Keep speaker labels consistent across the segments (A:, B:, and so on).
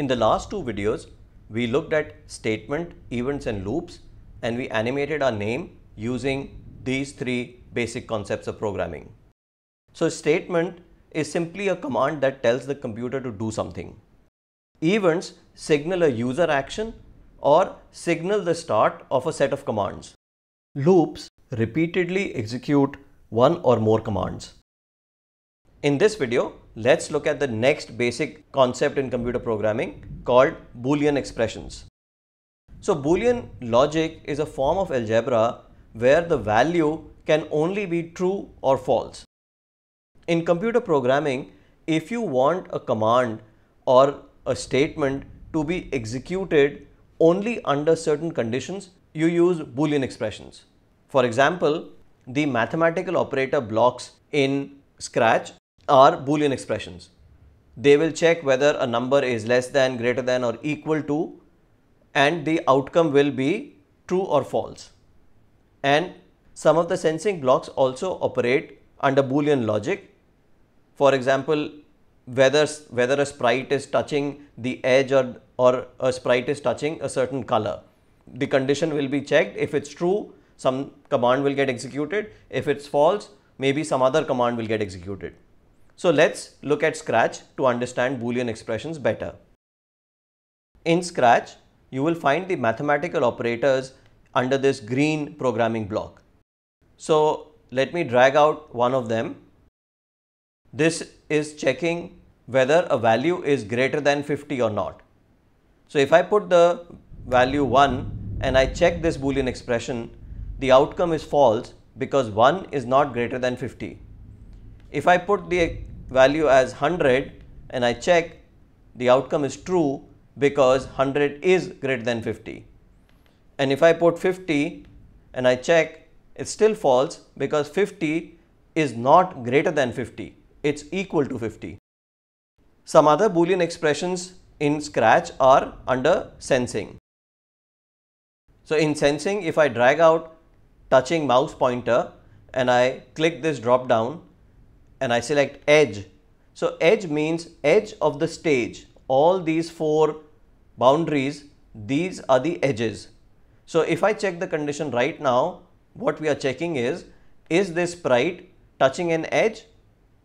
A: In the last two videos, we looked at statement, events and loops and we animated our name using these three basic concepts of programming. So statement is simply a command that tells the computer to do something. Events signal a user action or signal the start of a set of commands. Loops repeatedly execute one or more commands. In this video, let's look at the next basic concept in computer programming called Boolean expressions. So Boolean logic is a form of algebra where the value can only be true or false. In computer programming, if you want a command or a statement to be executed only under certain conditions, you use Boolean expressions. For example, the mathematical operator blocks in Scratch are Boolean expressions. They will check whether a number is less than, greater than or equal to and the outcome will be true or false. And some of the sensing blocks also operate under Boolean logic. For example, whether, whether a sprite is touching the edge or, or a sprite is touching a certain color. The condition will be checked. If it's true, some command will get executed. If it's false, maybe some other command will get executed. So let's look at Scratch to understand Boolean expressions better. In Scratch, you will find the mathematical operators under this green programming block. So let me drag out one of them. This is checking whether a value is greater than 50 or not. So if I put the value 1 and I check this boolean expression, the outcome is false because 1 is not greater than 50. If I put the value as 100 and I check the outcome is true because 100 is greater than 50. And if I put 50 and I check it's still false because 50 is not greater than 50, it's equal to 50. Some other boolean expressions in Scratch are under sensing. So in sensing if I drag out touching mouse pointer and I click this drop down and I select edge. So edge means edge of the stage. All these four boundaries, these are the edges. So if I check the condition right now, what we are checking is, is this sprite touching an edge?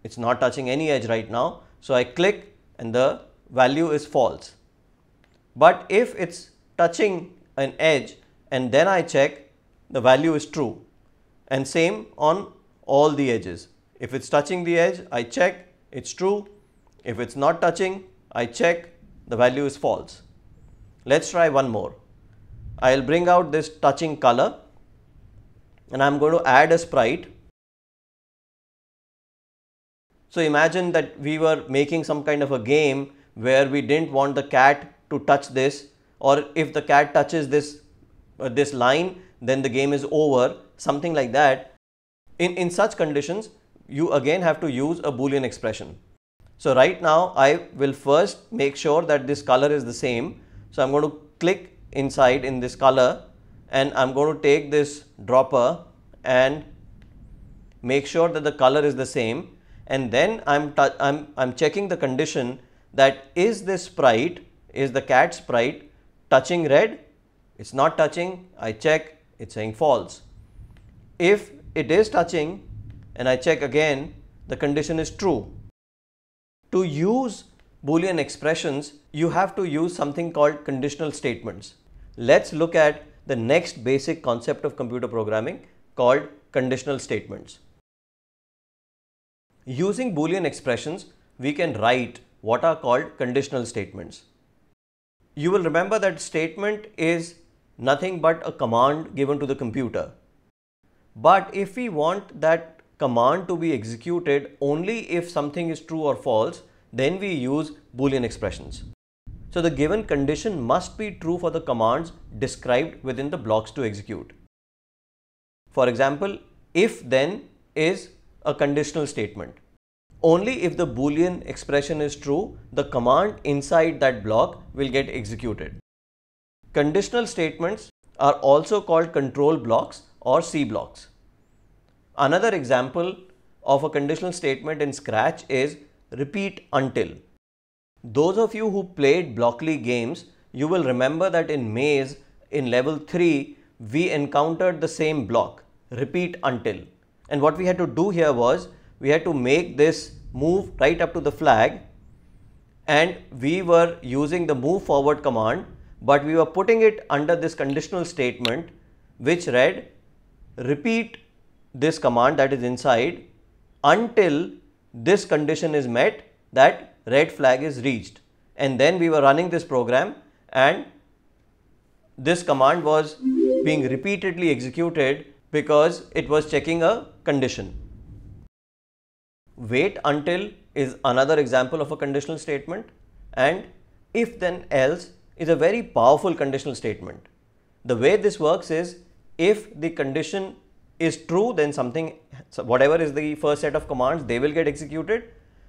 A: It's not touching any edge right now. So I click and the value is false. But if it's touching an edge and then I check, the value is true. And same on all the edges. If it's touching the edge, I check, it's true. If it's not touching, I check, the value is false. Let's try one more. I will bring out this touching color and I am going to add a sprite. So imagine that we were making some kind of a game where we didn't want the cat to touch this or if the cat touches this, uh, this line then the game is over something like that. In, in such conditions you again have to use a boolean expression. So right now I will first make sure that this color is the same. So I'm going to click inside in this color and I'm going to take this dropper and make sure that the color is the same and then I'm, I'm, I'm checking the condition that is this sprite, is the cat sprite touching red? It's not touching, I check, it's saying false. If it is touching, and I check again the condition is true. To use Boolean expressions, you have to use something called conditional statements. Let's look at the next basic concept of computer programming called conditional statements. Using Boolean expressions, we can write what are called conditional statements. You will remember that statement is nothing but a command given to the computer. But if we want that command to be executed only if something is true or false, then we use Boolean expressions. So the given condition must be true for the commands described within the blocks to execute. For example, if then is a conditional statement. Only if the boolean expression is true, the command inside that block will get executed. Conditional statements are also called control blocks or C blocks. Another example of a conditional statement in Scratch is repeat until. Those of you who played Blockly games, you will remember that in Maze, in level 3, we encountered the same block, repeat until. And what we had to do here was, we had to make this move right up to the flag and we were using the move forward command, but we were putting it under this conditional statement which read repeat this command that is inside until this condition is met that red flag is reached and then we were running this program and this command was being repeatedly executed because it was checking a condition. Wait until is another example of a conditional statement and if then else is a very powerful conditional statement. The way this works is if the condition is true, then something, whatever is the first set of commands, they will get executed.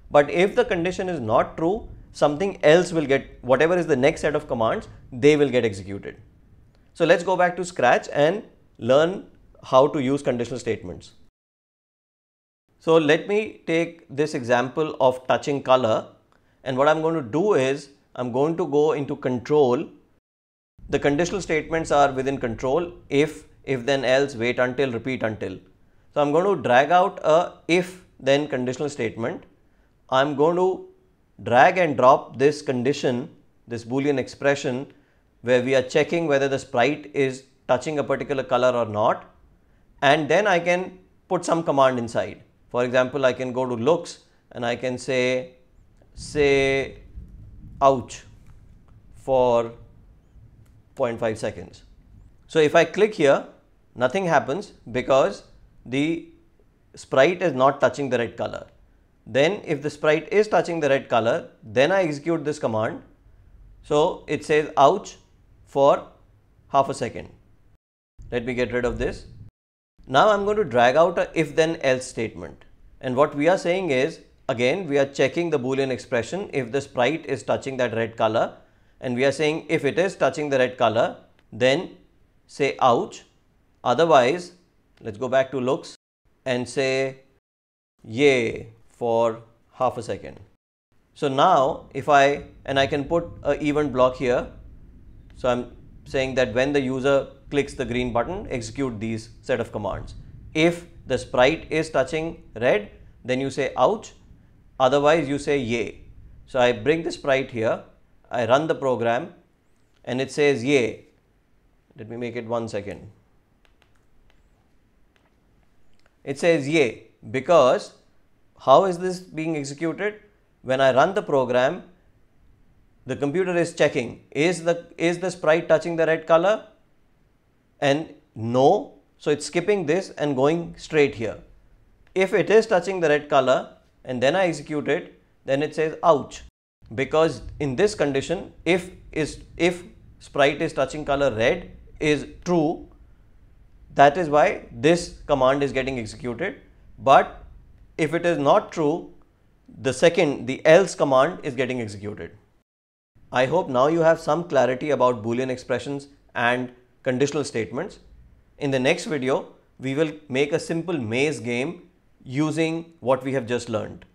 A: But if the condition is not true, something else will get, whatever is the next set of commands, they will get executed. So let's go back to Scratch and learn how to use conditional statements. So let me take this example of touching color and what I'm going to do is I'm going to go into control. The conditional statements are within control if if then else, wait until, repeat until. So I'm going to drag out a if then conditional statement. I'm going to drag and drop this condition, this boolean expression where we are checking whether the sprite is touching a particular color or not and then I can put some command inside. For example, I can go to looks and I can say, say ouch for 0.5 seconds. So if I click here, nothing happens because the sprite is not touching the red color. Then if the sprite is touching the red color, then I execute this command. So it says ouch for half a second. Let me get rid of this. Now I'm going to drag out a if then else statement. And what we are saying is again we are checking the boolean expression if the sprite is touching that red color and we are saying if it is touching the red color then say ouch Otherwise, let's go back to looks and say yay for half a second. So now if I, and I can put a event block here. So I'm saying that when the user clicks the green button, execute these set of commands. If the sprite is touching red, then you say ouch, otherwise you say yay. So I bring the sprite here, I run the program and it says yay. Let me make it one second. it says yay because how is this being executed? When I run the program, the computer is checking is the, is the sprite touching the red color? And no, so it's skipping this and going straight here. If it is touching the red color and then I execute it, then it says ouch because in this condition if is if sprite is touching color red is true that is why this command is getting executed. But if it is not true, the second, the else command is getting executed. I hope now you have some clarity about Boolean expressions and conditional statements. In the next video, we will make a simple maze game using what we have just learned.